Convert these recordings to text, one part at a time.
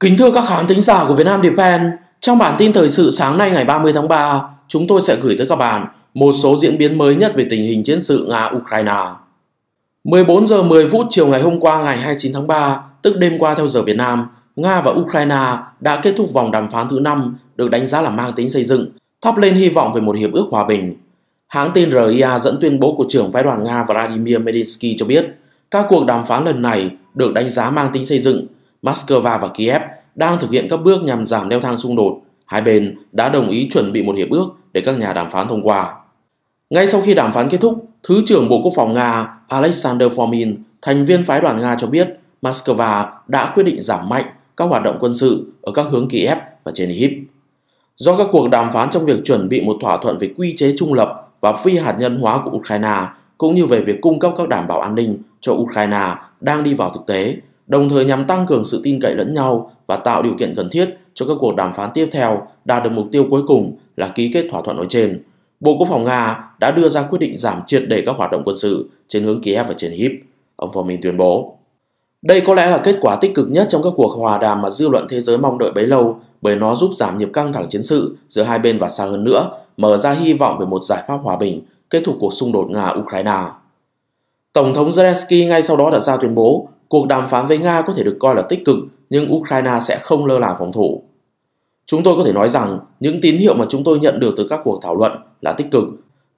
Kính thưa các khán thính giả của Việt Nam Defense, trong bản tin thời sự sáng nay ngày 30 tháng 3, chúng tôi sẽ gửi tới các bạn một số diễn biến mới nhất về tình hình chiến sự Nga-Ukraine. 14 giờ 10 phút chiều ngày hôm qua ngày 29 tháng 3, tức đêm qua theo giờ Việt Nam, Nga và Ukraine đã kết thúc vòng đàm phán thứ 5 được đánh giá là mang tính xây dựng, thắp lên hy vọng về một hiệp ước hòa bình. Hãng tin RIA dẫn tuyên bố của trưởng phái đoàn Nga Vladimir Medinsky cho biết, các cuộc đàm phán lần này được đánh giá mang tính xây dựng – Moscow và Kiev đang thực hiện các bước nhằm giảm leo thang xung đột, hai bên đã đồng ý chuẩn bị một hiệp ước để các nhà đàm phán thông qua. Ngay sau khi đàm phán kết thúc, Thứ trưởng Bộ Quốc phòng Nga Alexander Fomin, thành viên phái đoàn Nga cho biết Moscow đã quyết định giảm mạnh các hoạt động quân sự ở các hướng Kiev và trên Idlib. Do các cuộc đàm phán trong việc chuẩn bị một thỏa thuận về quy chế trung lập và phi hạt nhân hóa của Ukraine cũng như về việc cung cấp các đảm bảo an ninh cho Ukraine đang đi vào thực tế, đồng thời nhằm tăng cường sự tin cậy lẫn nhau và tạo điều kiện cần thiết cho các cuộc đàm phán tiếp theo đạt được mục tiêu cuối cùng là ký kết thỏa thuận nói trên. Bộ Quốc phòng Nga đã đưa ra quyết định giảm triệt để các hoạt động quân sự trên hướng Kiev và trên Hip, ông Formin tuyên bố. Đây có lẽ là kết quả tích cực nhất trong các cuộc hòa đàm mà dư luận thế giới mong đợi bấy lâu bởi nó giúp giảm nhịp căng thẳng chiến sự giữa hai bên và xa hơn nữa, mở ra hy vọng về một giải pháp hòa bình kết thúc cuộc xung đột Nga-Ukraine. Tổng thống Zelensky ngay sau đó đã ra tuyên bố cuộc đàm phán với Nga có thể được coi là tích cực, nhưng Ukraine sẽ không lơ là phòng thủ. Chúng tôi có thể nói rằng những tín hiệu mà chúng tôi nhận được từ các cuộc thảo luận là tích cực,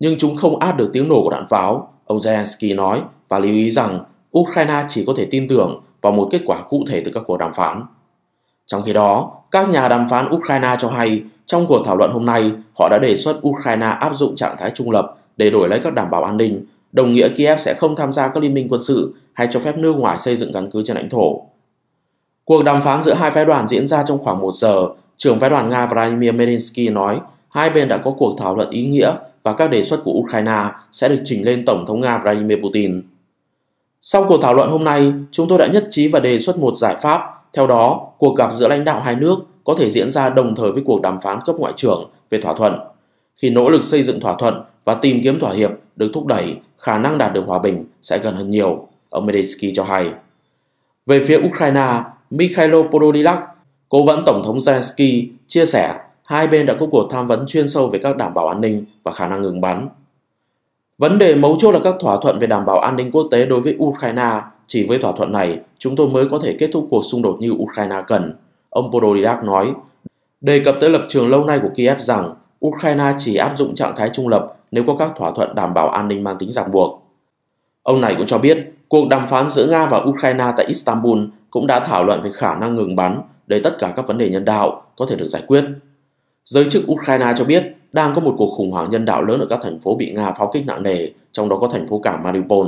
nhưng chúng không át được tiếng nổ của đạn pháo, ông Zelensky nói và lưu ý rằng Ukraine chỉ có thể tin tưởng vào một kết quả cụ thể từ các cuộc đàm phán. Trong khi đó, các nhà đàm phán Ukraine cho hay trong cuộc thảo luận hôm nay họ đã đề xuất Ukraine áp dụng trạng thái trung lập để đổi lấy các đảm bảo an ninh đồng nghĩa Kiev sẽ không tham gia các liên minh quân sự hay cho phép nước ngoài xây dựng căn cứ trên lãnh thổ. Cuộc đàm phán giữa hai phái đoàn diễn ra trong khoảng một giờ, trưởng phái đoàn Nga Vladimir Medinsky nói hai bên đã có cuộc thảo luận ý nghĩa và các đề xuất của Ukraine sẽ được trình lên Tổng thống Nga Vladimir Putin. Sau cuộc thảo luận hôm nay, chúng tôi đã nhất trí và đề xuất một giải pháp. Theo đó, cuộc gặp giữa lãnh đạo hai nước có thể diễn ra đồng thời với cuộc đàm phán cấp ngoại trưởng về thỏa thuận. Khi nỗ lực xây dựng thỏa thuận, và tìm kiếm thỏa hiệp được thúc đẩy, khả năng đạt được hòa bình sẽ gần hơn nhiều, ông Medeski cho hay. Về phía Ukraine, Mikhailo Podolyak, cố vấn Tổng thống Zelensky, chia sẻ hai bên đã có cuộc tham vấn chuyên sâu về các đảm bảo an ninh và khả năng ngừng bắn. Vấn đề mấu chốt là các thỏa thuận về đảm bảo an ninh quốc tế đối với Ukraine. Chỉ với thỏa thuận này, chúng tôi mới có thể kết thúc cuộc xung đột như Ukraine cần, ông Podolyak nói, đề cập tới lập trường lâu nay của Kiev rằng Ukraine chỉ áp dụng trạng thái trung lập nếu có các thỏa thuận đảm bảo an ninh mang tính ràng buộc. Ông này cũng cho biết, cuộc đàm phán giữa Nga và Ukraine tại Istanbul cũng đã thảo luận về khả năng ngừng bắn để tất cả các vấn đề nhân đạo có thể được giải quyết. Giới chức Ukraine cho biết đang có một cuộc khủng hoảng nhân đạo lớn ở các thành phố bị Nga pháo kích nặng nề, trong đó có thành phố cảng Mariupol.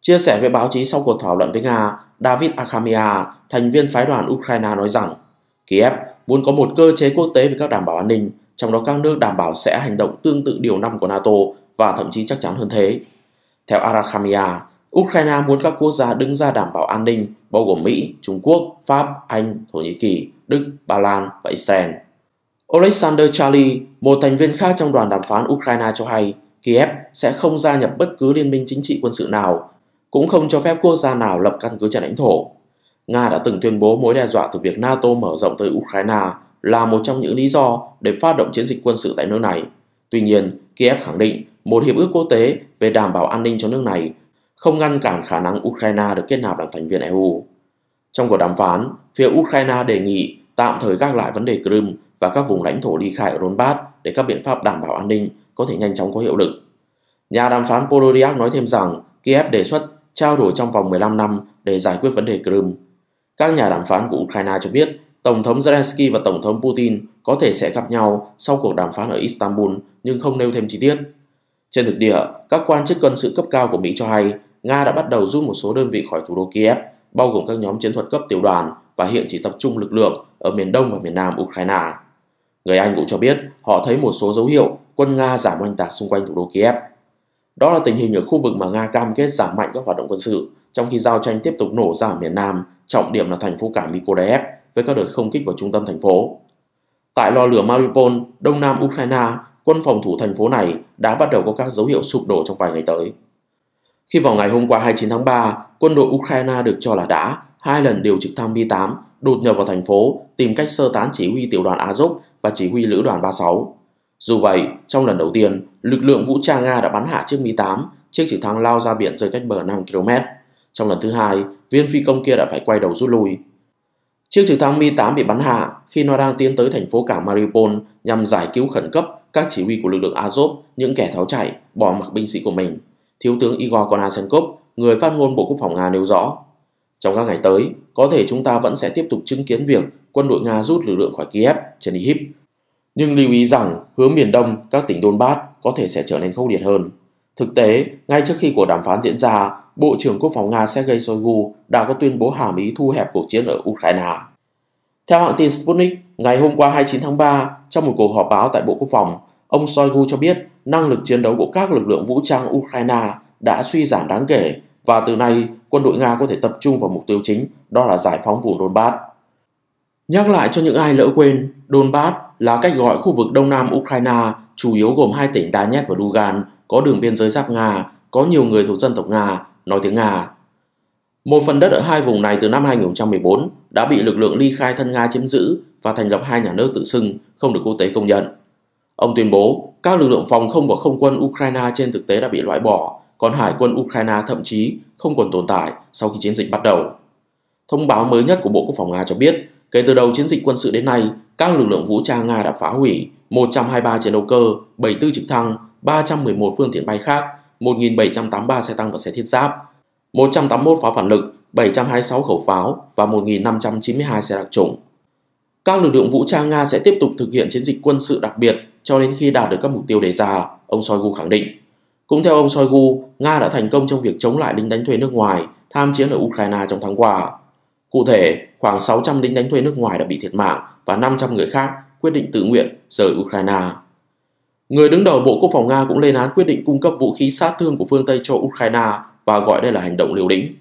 Chia sẻ với báo chí sau cuộc thảo luận với Nga, David Akhamia, thành viên phái đoàn Ukraine nói rằng Kiev muốn có một cơ chế quốc tế về các đảm bảo an ninh trong đó các nước đảm bảo sẽ hành động tương tự điều 5 của NATO và thậm chí chắc chắn hơn thế. Theo Arakhamia, Ukraine muốn các quốc gia đứng ra đảm bảo an ninh, bao gồm Mỹ, Trung Quốc, Pháp, Anh, Thổ Nhĩ Kỳ, Đức, Ba Lan và Israel. Alexander Charlie, một thành viên khác trong đoàn đàm phán Ukraine cho hay, Kiev sẽ không gia nhập bất cứ liên minh chính trị quân sự nào, cũng không cho phép quốc gia nào lập căn cứ trên lãnh thổ. Nga đã từng tuyên bố mối đe dọa từ việc NATO mở rộng tới Ukraine là một trong những lý do để phát động chiến dịch quân sự tại nước này. Tuy nhiên, Kiev khẳng định một hiệp ước quốc tế về đảm bảo an ninh cho nước này không ngăn cản khả năng Ukraine được kết nạp làm thành viên EU. Trong cuộc đàm phán, phía Ukraine đề nghị tạm thời gác lại vấn đề Crimea và các vùng lãnh thổ ly khai ở Donbass để các biện pháp đảm bảo an ninh có thể nhanh chóng có hiệu lực. Nhà đàm phán Polodiak nói thêm rằng Kiev đề xuất trao đổi trong vòng 15 năm để giải quyết vấn đề Crimea. Các nhà đàm phán của Ukraine cho biết Tổng thống Zelensky và Tổng thống Putin có thể sẽ gặp nhau sau cuộc đàm phán ở Istanbul nhưng không nêu thêm chi tiết. Trên thực địa, các quan chức quân sự cấp cao của Mỹ cho hay Nga đã bắt đầu rút một số đơn vị khỏi thủ đô Kiev, bao gồm các nhóm chiến thuật cấp tiểu đoàn và hiện chỉ tập trung lực lượng ở miền đông và miền nam Ukraine. Người Anh cũng cho biết họ thấy một số dấu hiệu quân Nga giảm oanh tạc xung quanh thủ đô Kiev. Đó là tình hình ở khu vực mà Nga cam kết giảm mạnh các hoạt động quân sự, trong khi giao tranh tiếp tục nổ ra ở miền Nam, trọng điểm là thành phố cảng Mykolaiv, với các đợt không kích vào trung tâm thành phố. Tại lò lửa Mariupol, đông nam Ukraine, quân phòng thủ thành phố này đã bắt đầu có các dấu hiệu sụp đổ trong vài ngày tới. Khi vào ngày hôm qua 29 tháng 3, quân đội Ukraine được cho là đã hai lần điều trực thăng Mi-8 đột nhập vào thành phố tìm cách sơ tán chỉ huy tiểu đoàn Azov và chỉ huy lữ đoàn 36. Dù vậy, trong lần đầu tiên, lực lượng vũ trang Nga đã bắn hạ chiếc Mi-8, chiếc trực thăng lao ra biển rơi cách bờ 5 km. Trong lần thứ hai, viên phi công kia đã phải quay đầu rút lui Chiếc trực thăng Mi-8 bị bắn hạ khi nó đang tiến tới thành phố cảng Mariupol nhằm giải cứu khẩn cấp các chỉ huy của lực lượng Azov, những kẻ tháo chạy, bỏ mặc binh sĩ của mình. Thiếu tướng Igor Konashenkov, người phát ngôn Bộ Quốc phòng Nga nêu rõ. Trong các ngày tới, có thể chúng ta vẫn sẽ tiếp tục chứng kiến việc quân đội Nga rút lực lượng khỏi Kiev Chernihiv. Nhưng lưu ý rằng hướng miền đông, các tỉnh Donbass có thể sẽ trở nên khốc liệt hơn. Thực tế, ngay trước khi cuộc đàm phán diễn ra, Bộ trưởng Quốc phòng Nga Sergei Shoigu đã có tuyên bố hàm ý thu hẹp cuộc chiến ở Ukraine. Theo hãng tin Sputnik, ngày hôm qua 29 tháng 3, trong một cuộc họp báo tại Bộ Quốc phòng, ông Shoigu cho biết năng lực chiến đấu của các lực lượng vũ trang Ukraine đã suy giảm đáng kể và từ nay quân đội Nga có thể tập trung vào mục tiêu chính, đó là giải phóng vùng Donbass. Nhắc lại cho những ai lỡ quên, Donbass là cách gọi khu vực đông nam Ukraine, chủ yếu gồm hai tỉnh Donetsk và Lugan, có đường biên giới giáp Nga, có nhiều người thuộc dân tộc Nga nói tiếng Nga. Một phần đất ở hai vùng này từ năm 2014 đã bị lực lượng ly khai thân Nga chiếm giữ và thành lập hai nhà nước tự xưng không được quốc tế công nhận. Ông tuyên bố các lực lượng phòng không và không quân Ukraine trên thực tế đã bị loại bỏ, còn hải quân Ukraine thậm chí không còn tồn tại sau khi chiến dịch bắt đầu. Thông báo mới nhất của Bộ Quốc phòng Nga cho biết, kể từ đầu chiến dịch quân sự đến nay, các lực lượng vũ trang Nga đã phá hủy 123 chiến đấu cơ, 74 trực thăng, 311 phương tiện bay khác 1.783 xe tăng và xe thiết giáp, 181 pháo phản lực, 726 khẩu pháo và 1.592 xe đặc trùng. Các lực lượng vũ trang Nga sẽ tiếp tục thực hiện chiến dịch quân sự đặc biệt cho đến khi đạt được các mục tiêu đề ra, ông Shoigu khẳng định. Cũng theo ông Shoigu, Nga đã thành công trong việc chống lại lính đánh thuê nước ngoài tham chiến ở Ukraine trong tháng qua. Cụ thể, khoảng 600 lính đánh thuê nước ngoài đã bị thiệt mạng và 500 người khác quyết định tự nguyện rời Ukraine. Người đứng đầu Bộ Quốc phòng Nga cũng lên án quyết định cung cấp vũ khí sát thương của phương Tây cho Ukraine và gọi đây là hành động liều lĩnh.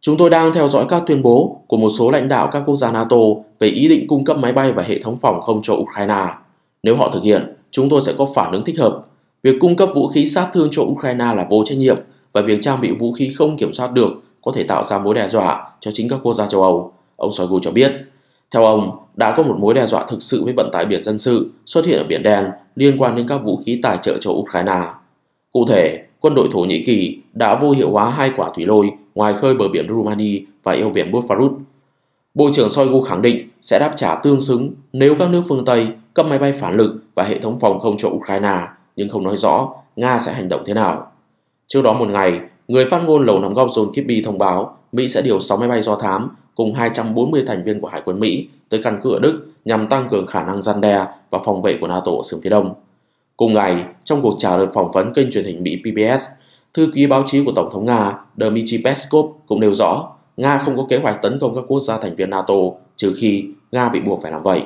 Chúng tôi đang theo dõi các tuyên bố của một số lãnh đạo các quốc gia NATO về ý định cung cấp máy bay và hệ thống phòng không cho Ukraine. Nếu họ thực hiện, chúng tôi sẽ có phản ứng thích hợp. Việc cung cấp vũ khí sát thương cho Ukraine là vô trách nhiệm và việc trang bị vũ khí không kiểm soát được có thể tạo ra mối đe dọa cho chính các quốc gia châu Âu, ông Shoigu cho biết. Theo ông, đã có một mối đe dọa thực sự với vận tải biển dân sự xuất hiện ở Biển Đen liên quan đến các vũ khí tài trợ cho Ukraine. Cụ thể, quân đội Thổ Nhĩ Kỳ đã vô hiệu hóa hai quả thủy lôi ngoài khơi bờ biển Rumani và eo biển Bufarut. Bộ trưởng Shoigu khẳng định sẽ đáp trả tương xứng nếu các nước phương Tây cấp máy bay phản lực và hệ thống phòng không cho Ukraine, nhưng không nói rõ Nga sẽ hành động thế nào. Trước đó một ngày, người phát ngôn lầu nằm góc John Kirby thông báo Mỹ sẽ điều 6 máy bay do thám cùng 240 thành viên của Hải quân Mỹ tới căn cứ ở Đức nhằm tăng cường khả năng gian đe và phòng vệ của NATO ở sườn phía đông. Cùng ngày, trong cuộc trả lời phỏng vấn kênh truyền hình Mỹ PBS, thư ký báo chí của Tổng thống Nga Dmitry Peskov cũng nêu rõ Nga không có kế hoạch tấn công các quốc gia thành viên NATO trừ khi Nga bị buộc phải làm vậy.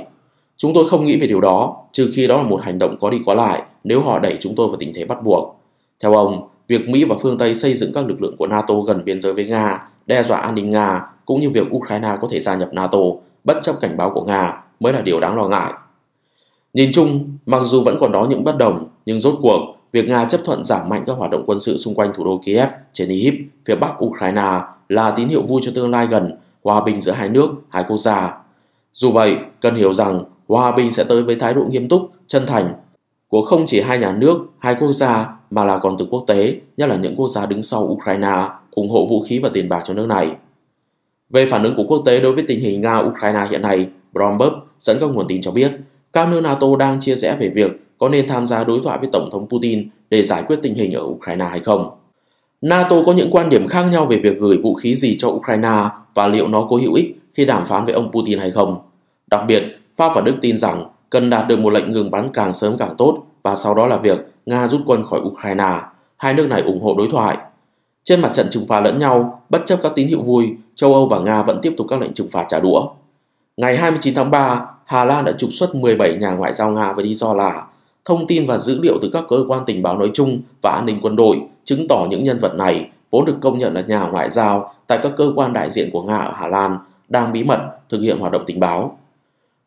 Chúng tôi không nghĩ về điều đó, trừ khi đó là một hành động có đi có lại nếu họ đẩy chúng tôi vào tình thế bắt buộc. Theo ông, việc Mỹ và phương Tây xây dựng các lực lượng của NATO gần biên giới với Nga, đe dọa an ninh Nga, cũng như việc Ukraine có thể gia nhập NATO bất chấp cảnh báo của Nga mới là điều đáng lo ngại. Nhìn chung, mặc dù vẫn còn đó những bất đồng, nhưng rốt cuộc, việc Nga chấp thuận giảm mạnh các hoạt động quân sự xung quanh thủ đô Kiev trên Idlib, phía bắc Ukraine là tín hiệu vui cho tương lai gần, hòa bình giữa hai nước, hai quốc gia. Dù vậy, cần hiểu rằng hòa bình sẽ tới với thái độ nghiêm túc, chân thành của không chỉ hai nhà nước, hai quốc gia mà là còn từ quốc tế, nhất là những quốc gia đứng sau Ukraine ủng hộ vũ khí và tiền bạc cho nước này. Về phản ứng của quốc tế đối với tình hình Nga-Ukraine hiện nay, Bromberg dẫn các nguồn tin cho biết, các nước NATO đang chia rẽ về việc có nên tham gia đối thoại với Tổng thống Putin để giải quyết tình hình ở Ukraine hay không. NATO có những quan điểm khác nhau về việc gửi vũ khí gì cho Ukraine và liệu nó có hữu ích khi đàm phán với ông Putin hay không. Đặc biệt, Pháp và Đức tin rằng cần đạt được một lệnh ngừng bắn càng sớm càng tốt và sau đó là việc Nga rút quân khỏi Ukraine. Hai nước này ủng hộ đối thoại. Trên mặt trận trừng phạt lẫn nhau, bất chấp các tín hiệu vui, châu Âu và Nga vẫn tiếp tục các lệnh trừng phạt trả đũa. Ngày 29 tháng 3, Hà Lan đã trục xuất 17 nhà ngoại giao Nga với lý do là thông tin và dữ liệu từ các cơ quan tình báo nói chung và an ninh quân đội chứng tỏ những nhân vật này vốn được công nhận là nhà ngoại giao tại các cơ quan đại diện của Nga ở Hà Lan đang bí mật thực hiện hoạt động tình báo.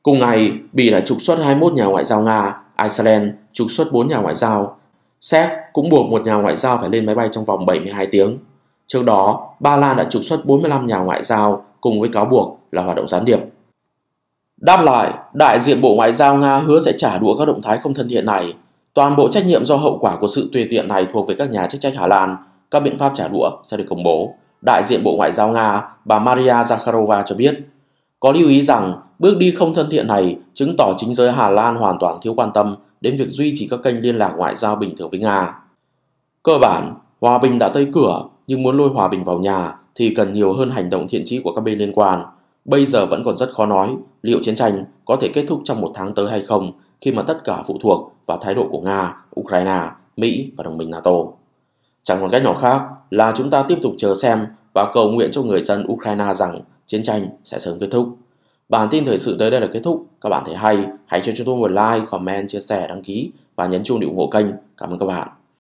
Cùng ngày, Bỉ đã trục xuất 21 nhà ngoại giao Nga, Iceland trục xuất 4 nhà ngoại giao, Séc cũng buộc một nhà ngoại giao phải lên máy bay trong vòng 72 tiếng. Trước đó, Ba Lan đã trục xuất 45 nhà ngoại giao cùng với cáo buộc là hoạt động gián điệp. Đáp lại, đại diện Bộ Ngoại giao Nga hứa sẽ trả đũa các động thái không thân thiện này. Toàn bộ trách nhiệm do hậu quả của sự tùy tiện này thuộc về các nhà chức trách Hà Lan. Các biện pháp trả đũa sẽ được công bố. Đại diện Bộ Ngoại giao Nga, bà Maria Zakharova cho biết, có lưu ý rằng bước đi không thân thiện này chứng tỏ chính giới Hà Lan hoàn toàn thiếu quan tâm đến việc duy trì các kênh liên lạc ngoại giao bình thường với Nga. Cơ bản, hòa bình đã tới cửa nhưng muốn lôi hòa bình vào nhà thì cần nhiều hơn hành động thiện trí của các bên liên quan. Bây giờ vẫn còn rất khó nói liệu chiến tranh có thể kết thúc trong một tháng tới hay không khi mà tất cả phụ thuộc vào thái độ của Nga, Ukraine, Mỹ và đồng minh NATO. Chẳng còn cách nào khác là chúng ta tiếp tục chờ xem và cầu nguyện cho người dân Ukraine rằng chiến tranh sẽ sớm kết thúc. Bản tin thời sự tới đây là kết thúc. Các bạn thấy hay, hãy cho chúng tôi một like, comment, chia sẻ, đăng ký và nhấn chuông để ủng hộ kênh. Cảm ơn các bạn.